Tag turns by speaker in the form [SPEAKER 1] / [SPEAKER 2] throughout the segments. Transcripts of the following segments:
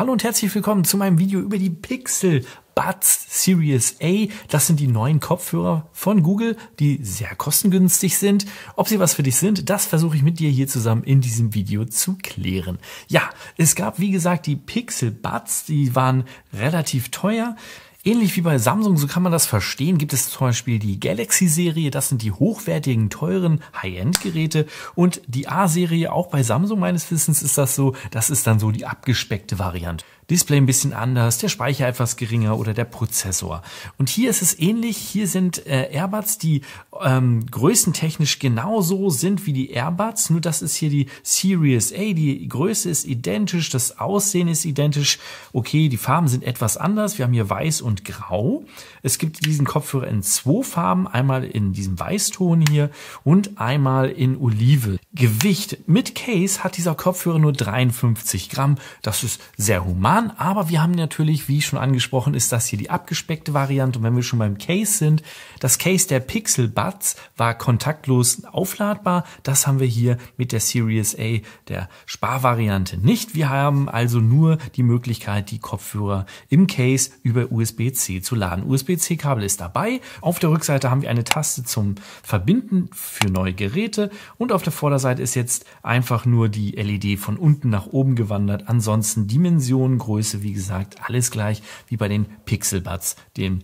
[SPEAKER 1] Hallo und herzlich willkommen zu meinem Video über die Pixel Buds Series A. Das sind die neuen Kopfhörer von Google, die sehr kostengünstig sind. Ob sie was für dich sind, das versuche ich mit dir hier zusammen in diesem Video zu klären. Ja, es gab wie gesagt die Pixel Buds, die waren relativ teuer. Ähnlich wie bei Samsung, so kann man das verstehen, gibt es zum Beispiel die Galaxy-Serie, das sind die hochwertigen, teuren High-End-Geräte und die A-Serie, auch bei Samsung meines Wissens ist das so, das ist dann so die abgespeckte Variante. Display ein bisschen anders, der Speicher etwas geringer oder der Prozessor. Und hier ist es ähnlich. Hier sind äh, Airbuds, die ähm, größentechnisch genauso sind wie die Airbuds. Nur das ist hier die Series A. Die Größe ist identisch, das Aussehen ist identisch. Okay, die Farben sind etwas anders. Wir haben hier weiß und grau. Es gibt diesen Kopfhörer in zwei Farben. Einmal in diesem Weißton hier und einmal in Olive. Gewicht mit Case hat dieser Kopfhörer nur 53 Gramm. Das ist sehr human dran. Aber wir haben natürlich, wie schon angesprochen, ist das hier die abgespeckte Variante. Und wenn wir schon beim Case sind, das Case der Pixel Buds war kontaktlos aufladbar. Das haben wir hier mit der Series A, der Sparvariante nicht. Wir haben also nur die Möglichkeit, die Kopfhörer im Case über USB-C zu laden. USB-C-Kabel ist dabei. Auf der Rückseite haben wir eine Taste zum Verbinden für neue Geräte. Und auf der Vorderseite ist jetzt einfach nur die LED von unten nach oben gewandert. Ansonsten Dimensionen Bildgröße, wie gesagt, alles gleich wie bei den Pixelbuds, den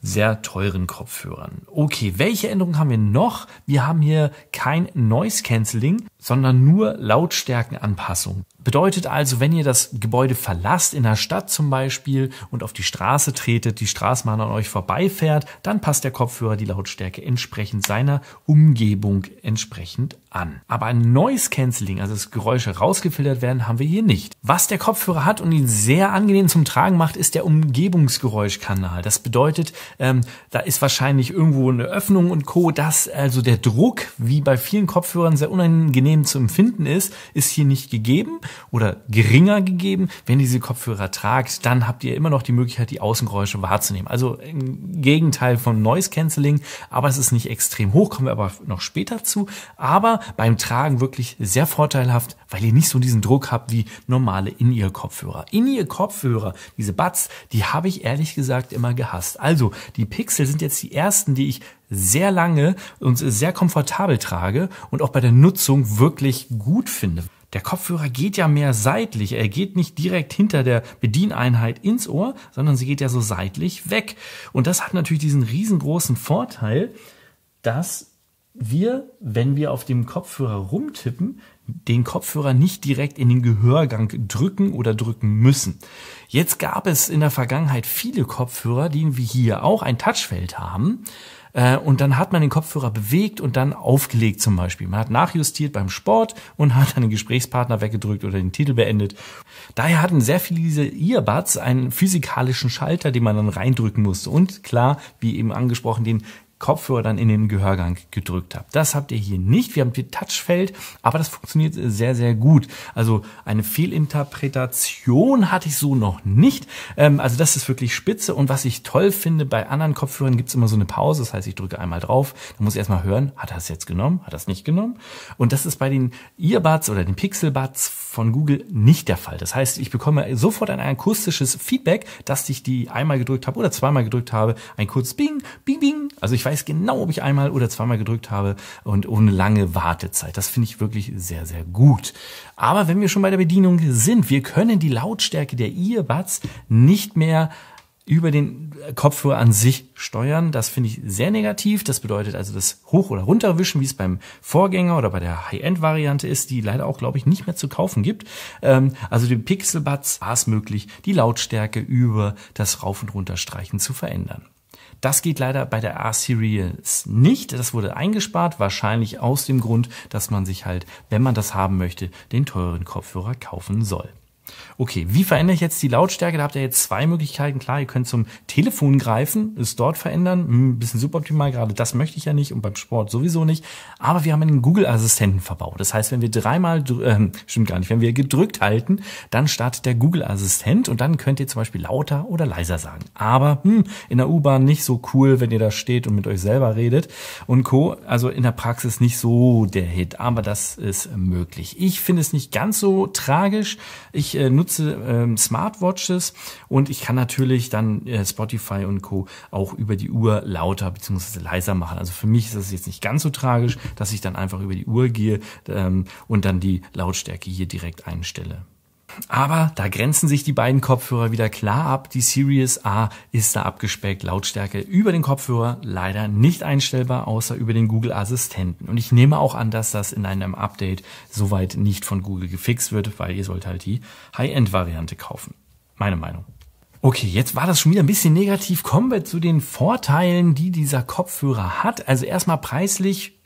[SPEAKER 1] sehr teuren Kopfhörern. Okay, welche Änderungen haben wir noch? Wir haben hier kein Noise Cancelling, sondern nur Lautstärkenanpassung. Bedeutet also, wenn ihr das Gebäude verlasst, in der Stadt zum Beispiel, und auf die Straße tretet, die Straßenbahn an euch vorbeifährt, dann passt der Kopfhörer die Lautstärke entsprechend seiner Umgebung entsprechend an. Aber ein Noise Cancelling, also dass Geräusche rausgefiltert werden, haben wir hier nicht. Was der Kopfhörer hat und ihn sehr angenehm zum Tragen macht, ist der Umgebungsgeräuschkanal. Das bedeutet, ähm, da ist wahrscheinlich irgendwo eine Öffnung und Co. Dass also der Druck, wie bei vielen Kopfhörern sehr unangenehm zu empfinden ist, ist hier nicht gegeben oder geringer gegeben. Wenn ihr diese Kopfhörer tragt, dann habt ihr immer noch die Möglichkeit, die Außengeräusche wahrzunehmen. Also im Gegenteil von Noise Cancelling, aber es ist nicht extrem hoch, kommen wir aber noch später zu. Aber beim Tragen wirklich sehr vorteilhaft, weil ihr nicht so diesen Druck habt wie normale In-Ear-Kopfhörer. In-Ear-Kopfhörer, diese Buds, die habe ich ehrlich gesagt immer gehasst. Also die Pixel sind jetzt die ersten, die ich sehr lange und sehr komfortabel trage und auch bei der Nutzung wirklich gut finde der Kopfhörer geht ja mehr seitlich. Er geht nicht direkt hinter der Bedieneinheit ins Ohr, sondern sie geht ja so seitlich weg. Und das hat natürlich diesen riesengroßen Vorteil, dass wir, wenn wir auf dem Kopfhörer rumtippen, den Kopfhörer nicht direkt in den Gehörgang drücken oder drücken müssen. Jetzt gab es in der Vergangenheit viele Kopfhörer, die wie hier auch ein Touchfeld haben. Äh, und dann hat man den Kopfhörer bewegt und dann aufgelegt zum Beispiel. Man hat nachjustiert beim Sport und hat dann den Gesprächspartner weggedrückt oder den Titel beendet. Daher hatten sehr viele diese Earbuds einen physikalischen Schalter, den man dann reindrücken musste. Und klar, wie eben angesprochen, den Kopfhörer dann in den Gehörgang gedrückt habe. Das habt ihr hier nicht. Wir haben hier Touchfeld, aber das funktioniert sehr, sehr gut. Also eine Fehlinterpretation hatte ich so noch nicht. Ähm, also das ist wirklich spitze. Und was ich toll finde, bei anderen Kopfhörern gibt es immer so eine Pause. Das heißt, ich drücke einmal drauf, dann muss ich erstmal hören, hat er es jetzt genommen, hat er es nicht genommen. Und das ist bei den Earbuds oder den Pixelbuds von Google nicht der Fall. Das heißt, ich bekomme sofort ein akustisches Feedback, dass ich die einmal gedrückt habe oder zweimal gedrückt habe. Ein kurzes Bing, Bing, Bing also ich weiß genau, ob ich einmal oder zweimal gedrückt habe und ohne lange Wartezeit. Das finde ich wirklich sehr, sehr gut. Aber wenn wir schon bei der Bedienung sind, wir können die Lautstärke der Earbuds nicht mehr über den Kopfhörer an sich steuern. Das finde ich sehr negativ. Das bedeutet also das Hoch- oder Runterwischen, wie es beim Vorgänger oder bei der High-End-Variante ist, die leider auch, glaube ich, nicht mehr zu kaufen gibt. Ähm, also dem Pixelbuds war es möglich, die Lautstärke über das Rauf- und Runterstreichen zu verändern. Das geht leider bei der R-Series nicht. Das wurde eingespart, wahrscheinlich aus dem Grund, dass man sich halt, wenn man das haben möchte, den teuren Kopfhörer kaufen soll. Okay, wie verändere ich jetzt die Lautstärke? Da habt ihr jetzt zwei Möglichkeiten. Klar, ihr könnt zum Telefon greifen, es dort verändern. Ein hm, bisschen suboptimal gerade, das möchte ich ja nicht und beim Sport sowieso nicht. Aber wir haben einen Google-Assistenten verbaut. Das heißt, wenn wir dreimal, äh, stimmt gar nicht, wenn wir gedrückt halten, dann startet der Google-Assistent und dann könnt ihr zum Beispiel lauter oder leiser sagen. Aber hm, in der U-Bahn nicht so cool, wenn ihr da steht und mit euch selber redet und Co. Also in der Praxis nicht so der Hit, aber das ist möglich. Ich finde es nicht ganz so tragisch. Ich äh, nutze ähm, Smartwatches und ich kann natürlich dann äh, Spotify und Co. auch über die Uhr lauter bzw. leiser machen. Also für mich ist das jetzt nicht ganz so tragisch, dass ich dann einfach über die Uhr gehe ähm, und dann die Lautstärke hier direkt einstelle. Aber da grenzen sich die beiden Kopfhörer wieder klar ab. Die Series A ist da abgespeckt. Lautstärke über den Kopfhörer leider nicht einstellbar, außer über den Google Assistenten. Und ich nehme auch an, dass das in einem Update soweit nicht von Google gefixt wird, weil ihr sollt halt die High-End-Variante kaufen. Meine Meinung. Okay, jetzt war das schon wieder ein bisschen negativ. Kommen wir zu den Vorteilen, die dieser Kopfhörer hat. Also erstmal preislich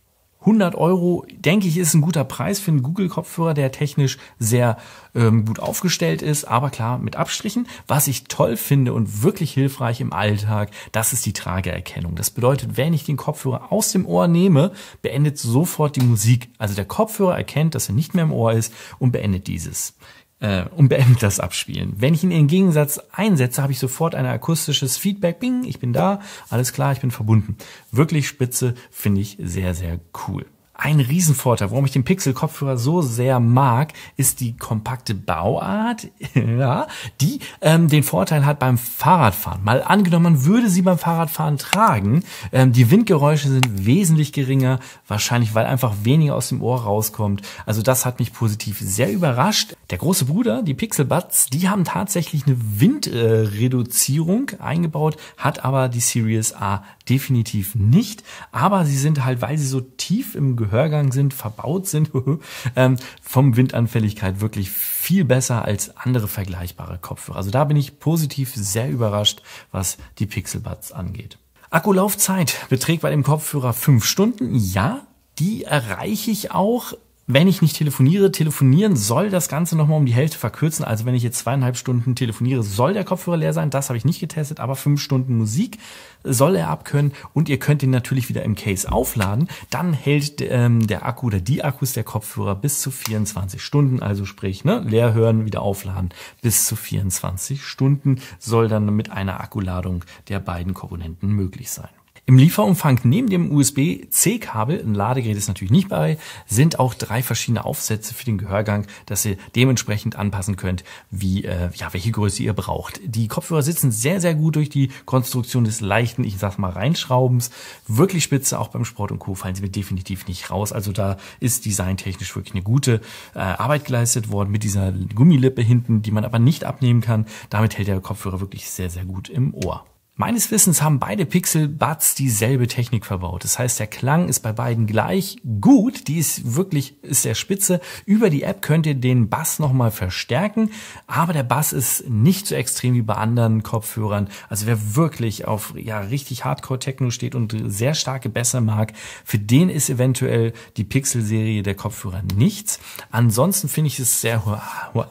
[SPEAKER 1] 100 Euro, denke ich, ist ein guter Preis für einen Google-Kopfhörer, der technisch sehr ähm, gut aufgestellt ist, aber klar mit Abstrichen. Was ich toll finde und wirklich hilfreich im Alltag, das ist die Trageerkennung. Das bedeutet, wenn ich den Kopfhörer aus dem Ohr nehme, beendet sofort die Musik. Also der Kopfhörer erkennt, dass er nicht mehr im Ohr ist und beendet dieses äh, und beendet das Abspielen. Wenn ich ihn in Gegensatz einsetze, habe ich sofort ein akustisches Feedback. Bing, ich bin da, alles klar, ich bin verbunden. Wirklich spitze, finde ich sehr, sehr cool. Ein Riesenvorteil, warum ich den Pixel-Kopfhörer so sehr mag, ist die kompakte Bauart, ja, die ähm, den Vorteil hat beim Fahrradfahren. Mal angenommen, man würde sie beim Fahrradfahren tragen. Ähm, die Windgeräusche sind wesentlich geringer, wahrscheinlich weil einfach weniger aus dem Ohr rauskommt. Also das hat mich positiv sehr überrascht. Der große Bruder, die Pixel Buds, die haben tatsächlich eine Windreduzierung äh, eingebaut, hat aber die Series A definitiv nicht. Aber sie sind halt, weil sie so tief im Gehörgang sind, verbaut sind, ähm, vom Windanfälligkeit wirklich viel besser als andere vergleichbare Kopfhörer. Also da bin ich positiv sehr überrascht, was die Pixelbuds angeht. Akkulaufzeit beträgt bei dem Kopfhörer fünf Stunden. Ja, die erreiche ich auch wenn ich nicht telefoniere, telefonieren soll das Ganze nochmal um die Hälfte verkürzen. Also wenn ich jetzt zweieinhalb Stunden telefoniere, soll der Kopfhörer leer sein. Das habe ich nicht getestet, aber fünf Stunden Musik soll er abkönnen. Und ihr könnt ihn natürlich wieder im Case aufladen. Dann hält ähm, der Akku oder die Akkus der Kopfhörer bis zu 24 Stunden. Also sprich, ne, leer hören, wieder aufladen. Bis zu 24 Stunden soll dann mit einer Akkuladung der beiden Komponenten möglich sein. Im Lieferumfang neben dem USB-C-Kabel, ein Ladegerät ist natürlich nicht bei, sind auch drei verschiedene Aufsätze für den Gehörgang, dass ihr dementsprechend anpassen könnt, wie äh, ja, welche Größe ihr braucht. Die Kopfhörer sitzen sehr, sehr gut durch die Konstruktion des leichten, ich sag mal, Reinschraubens. Wirklich spitze, auch beim Sport und Co. fallen sie mir definitiv nicht raus. Also da ist designtechnisch wirklich eine gute äh, Arbeit geleistet worden mit dieser Gummilippe hinten, die man aber nicht abnehmen kann. Damit hält der Kopfhörer wirklich sehr, sehr gut im Ohr. Meines Wissens haben beide Pixel Buds dieselbe Technik verbaut. Das heißt, der Klang ist bei beiden gleich gut. Die ist wirklich, ist sehr spitze. Über die App könnt ihr den Bass nochmal verstärken. Aber der Bass ist nicht so extrem wie bei anderen Kopfhörern. Also wer wirklich auf, ja, richtig Hardcore Techno steht und sehr starke Bässe mag, für den ist eventuell die Pixel-Serie der Kopfhörer nichts. Ansonsten finde ich es sehr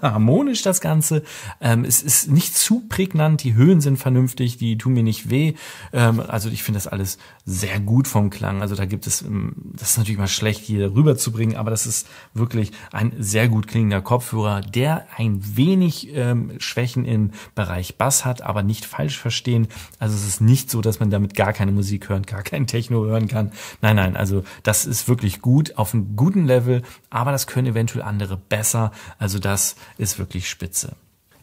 [SPEAKER 1] harmonisch, das Ganze. Ähm, es ist nicht zu prägnant. Die Höhen sind vernünftig. Die tun tun mir nicht weh. Ähm, also ich finde das alles sehr gut vom Klang. Also da gibt es, ähm, das ist natürlich mal schlecht hier rüberzubringen, aber das ist wirklich ein sehr gut klingender Kopfhörer, der ein wenig ähm, Schwächen im Bereich Bass hat, aber nicht falsch verstehen. Also es ist nicht so, dass man damit gar keine Musik hören, gar kein Techno hören kann. Nein, nein, also das ist wirklich gut auf einem guten Level, aber das können eventuell andere besser. Also das ist wirklich spitze.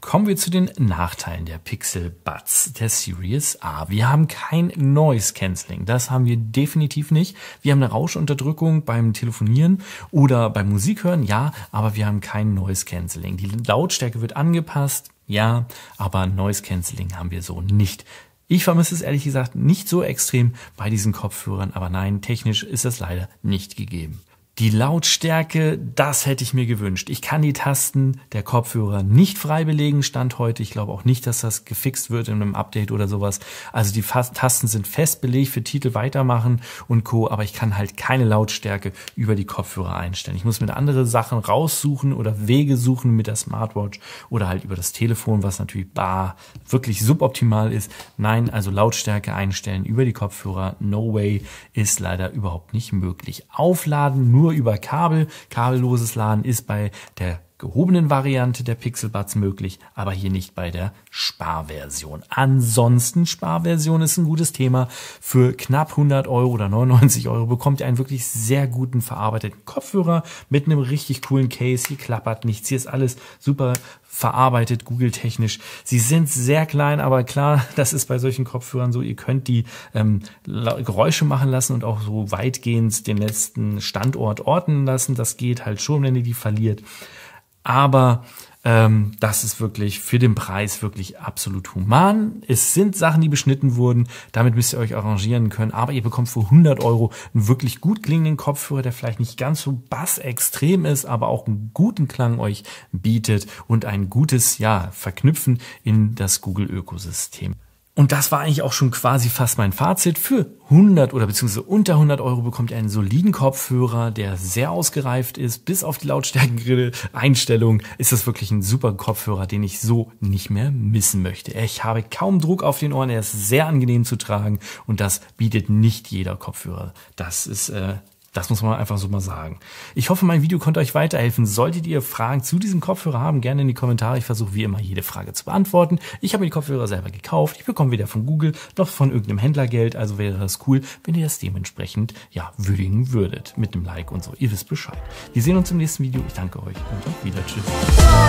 [SPEAKER 1] Kommen wir zu den Nachteilen der Pixel Buds der Series A. Wir haben kein Noise Cancelling. Das haben wir definitiv nicht. Wir haben eine Rauschunterdrückung beim Telefonieren oder beim Musik hören. ja, aber wir haben kein Noise Cancelling. Die Lautstärke wird angepasst, ja, aber Noise Cancelling haben wir so nicht. Ich vermisse es ehrlich gesagt nicht so extrem bei diesen Kopfhörern, aber nein, technisch ist das leider nicht gegeben. Die Lautstärke, das hätte ich mir gewünscht. Ich kann die Tasten der Kopfhörer nicht frei belegen, stand heute. Ich glaube auch nicht, dass das gefixt wird in einem Update oder sowas. Also die Tasten sind fest belegt für Titel weitermachen und Co. Aber ich kann halt keine Lautstärke über die Kopfhörer einstellen. Ich muss mir andere Sachen raussuchen oder Wege suchen mit der Smartwatch oder halt über das Telefon, was natürlich bar wirklich suboptimal ist. Nein, also Lautstärke einstellen über die Kopfhörer. No way ist leider überhaupt nicht möglich. Aufladen nur nur über Kabel. Kabelloses Laden ist bei der gehobenen Variante der Pixelbuds möglich, aber hier nicht bei der Sparversion. Ansonsten Sparversion ist ein gutes Thema. Für knapp 100 Euro oder 99 Euro bekommt ihr einen wirklich sehr guten verarbeiteten Kopfhörer mit einem richtig coolen Case. Hier klappert nichts. Hier ist alles super verarbeitet, Google-technisch. Sie sind sehr klein, aber klar, das ist bei solchen Kopfhörern so. Ihr könnt die ähm, Geräusche machen lassen und auch so weitgehend den letzten Standort orten lassen. Das geht halt schon, wenn ihr die verliert aber ähm, das ist wirklich für den Preis wirklich absolut human. Es sind Sachen, die beschnitten wurden. Damit müsst ihr euch arrangieren können. Aber ihr bekommt für 100 Euro einen wirklich gut klingenden Kopfhörer, der vielleicht nicht ganz so bassextrem ist, aber auch einen guten Klang euch bietet und ein gutes, ja, Verknüpfen in das Google-Ökosystem. Und das war eigentlich auch schon quasi fast mein Fazit. Für 100 oder beziehungsweise unter 100 Euro bekommt ihr einen soliden Kopfhörer, der sehr ausgereift ist. Bis auf die Lautstärkengrille-Einstellung ist das wirklich ein super Kopfhörer, den ich so nicht mehr missen möchte. Ich habe kaum Druck auf den Ohren, er ist sehr angenehm zu tragen und das bietet nicht jeder Kopfhörer. Das ist äh, das muss man einfach so mal sagen. Ich hoffe, mein Video konnte euch weiterhelfen. Solltet ihr Fragen zu diesem Kopfhörer haben, gerne in die Kommentare. Ich versuche wie immer jede Frage zu beantworten. Ich habe mir die Kopfhörer selber gekauft. Ich bekomme weder von Google noch von irgendeinem Händler Geld. Also wäre das cool, wenn ihr das dementsprechend ja würdigen würdet. Mit einem Like und so. Ihr wisst Bescheid. Wir sehen uns im nächsten Video. Ich danke euch und auf Wiedersehen. Tschüss.